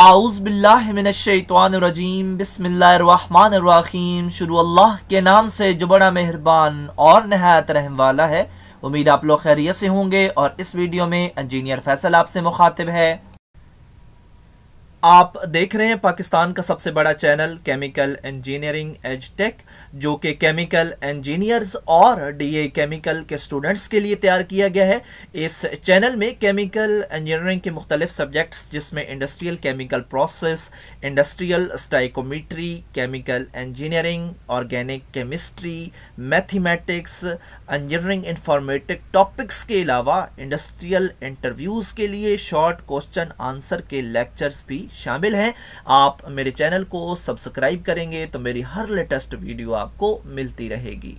बिल्लाजीम बिस्मिल्लाम शुरू अल्लाह के नाम से जो बड़ा मेहरबान और नहायत रहम वाला है उम्मीद आप लोग खैरियत से होंगे और इस वीडियो में इंजीनियर फैसल आपसे मुखातिब है आप देख रहे हैं पाकिस्तान का सबसे बड़ा channel chemical engineering edge tech जो कि केमिकल इंजीनियर्स और डीए केमिकल के स्टूडेंट्स के लिए तैयार किया गया है इस चैनल में केमिकल इंजीनियरिंग के मुख्तलिफ सब्जेक्ट्स जिसमें industrial chemical process industrial stoichiometry chemical engineering organic chemistry mathematics engineering informatic topics के अलावा इंडस्ट्रियल इंटरव्यूज़ के लिए शॉर्ट क्वेश्चन आंसर के लेक्चर्स भी शामिल हैं आप मेरे चैनल को सब्सक्राइब करेंगे तो मेरी हर लेटेस्ट वीडियो आपको मिलती रहेगी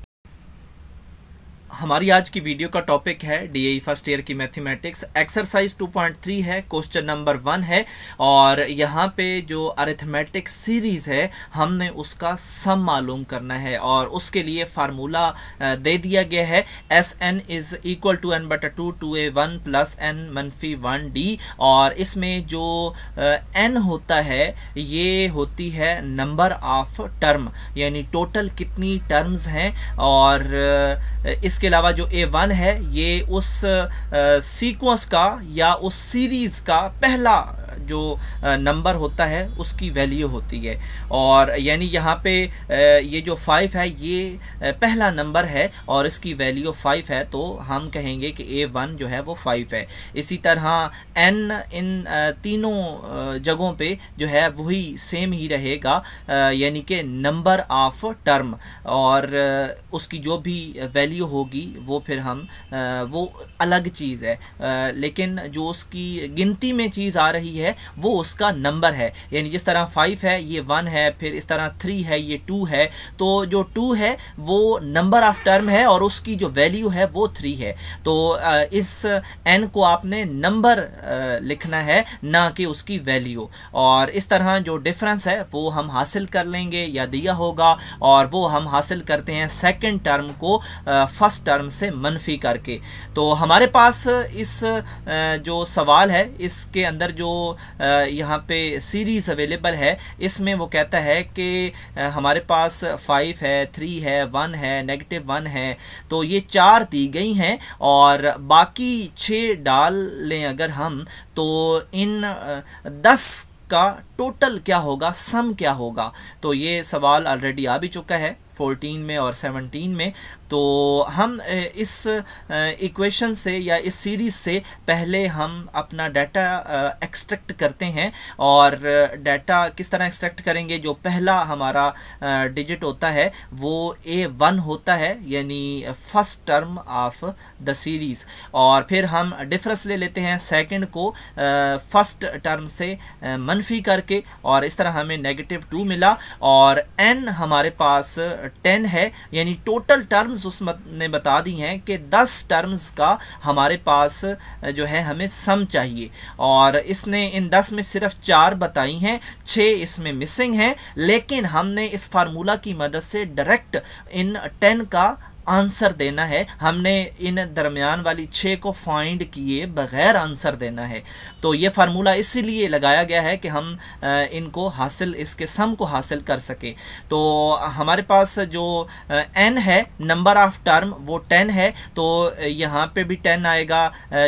हमारी आज की वीडियो का टॉपिक है डी फर्स्ट ईयर की मैथमेटिक्स एक्सरसाइज 2.3 है क्वेश्चन नंबर वन है और यहाँ पे जो अरिथमेटिक सीरीज है हमने उसका सम मालूम करना है और उसके लिए फार्मूला दे दिया गया है S N is equal to N बटा two two A one plus N मनफी वन डी और इसमें जो एन होता है ये होती है नंबर ऑफ टर्म यानी टोटल कितनी टर्म्स हैं और इस इसके अलावा जो ए वन है ये उस सीक्वेंस का या उस सीरीज़ का पहला जो नंबर होता है उसकी वैल्यू होती है और यानी यहाँ पे ये जो फाइव है ये पहला नंबर है और इसकी वैल्यू फाइव है तो हम कहेंगे कि ए वन जो है वो फाइव है इसी तरह एन इन तीनों जगहों पे जो है वही सेम ही रहेगा यानी कि नंबर ऑफ टर्म और उसकी जो भी वैल्यू होगी वो फिर हम वो अलग चीज़ है लेकिन जो उसकी गिनती में चीज़ आ रही है वो उसका नंबर है यानी जिस तरह फाइव है ये वन है फिर इस तरह थ्री है ये टू है तो जो टू है वो नंबर ऑफ टर्म है और उसकी जो वैल्यू है वो थ्री है तो इस एन को आपने नंबर लिखना है ना कि उसकी वैल्यू और इस तरह जो डिफरेंस है वो हम हासिल कर लेंगे या दिया होगा और वो हम हासिल करते हैं सेकंड टर्म को फर्स्ट टर्म से मनफी करके तो हमारे पास इस जो सवाल है इसके अंदर जो यहाँ पे सीरीज़ अवेलेबल है इसमें वो कहता है कि हमारे पास फाइव है थ्री है वन है नेगेटिव वन है तो ये चार दी गई हैं और बाकी छः डाल लें अगर हम तो इन दस का टोटल क्या होगा सम क्या होगा तो ये सवाल ऑलरेडी आ भी चुका है 14 में और 17 में तो हम इस इक्वेशन से या इस सीरीज़ से पहले हम अपना डाटा एक्सट्रैक्ट करते हैं और डाटा किस तरह एक्सट्रैक्ट करेंगे जो पहला हमारा डिजिट होता है वो ए वन होता है यानी first term of the series और फिर हम डिफरेंस ले लेते हैं सेकंड को फर्स्ट टर्म से मनफी करके और इस तरह हमें नेगेटिव टू मिला और एन हमारे पास टेन है यानी टोटल टर्म्स उसने बता दी हैं कि दस टर्म्स का हमारे पास जो है हमें सम चाहिए और इसने इन दस में सिर्फ चार बताई हैं छः इसमें मिसिंग हैं लेकिन हमने इस फार्मूला की मदद से डायरेक्ट इन टेन का आंसर देना है हमने इन दरमियान वाली छः को फाइंड किए बग़ैर आंसर देना है तो ये फार्मूला इसीलिए लगाया गया है कि हम इनको हासिल इसके सम को हासिल कर सकें तो हमारे पास जो एन है नंबर ऑफ़ टर्म वो टेन है तो यहाँ पे भी टेन आएगा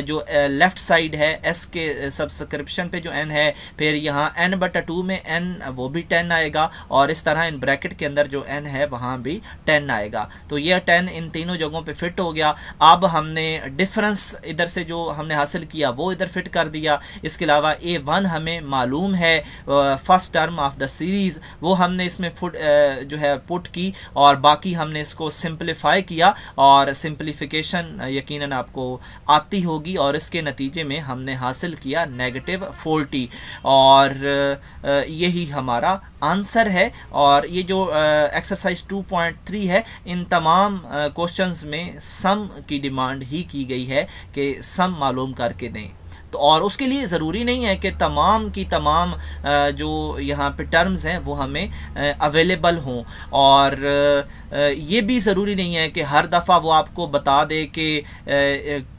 जो लेफ़्ट साइड है एस के सब्सक्रिप्शन पे जो एन है फिर यहाँ एन बटा टू में एन वो भी टेन आएगा और इस तरह इन ब्रैकेट के अंदर जो एन है वहाँ भी टेन आएगा तो यह टेन इन तीनों जगहों पे फिट हो गया अब हमने डिफरेंस इधर से जो हमने हासिल किया वो इधर फिट कर दिया इसके अलावा ए वन हमें मालूम है first term of the series वो हमने इसमें फुट जो है पुट की और बाकी हमने इसको सिंप्लीफाई किया और सिंप्लीफिकेशन यकीन आपको आती होगी और इसके नतीजे में हमने हासिल किया नेगेटिव फोर्टी और यही हमारा आंसर है और ये जो एक्सरसाइज 2.3 है इन तमाम क्वेश्चंस में सम की डिमांड ही की गई है कि सम मालूम करके दें तो और उसके लिए ज़रूरी नहीं है कि तमाम की तमाम जो यहाँ पे टर्म्स हैं वो हमें अवेलेबल हों और ये भी ज़रूरी नहीं है कि हर दफ़ा वो आपको बता दे कि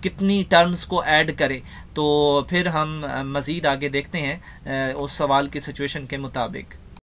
कितनी टर्म्स को ऐड करे तो फिर हम मज़ीद आगे देखते हैं उस सवाल की सिचुएशन के मुताबिक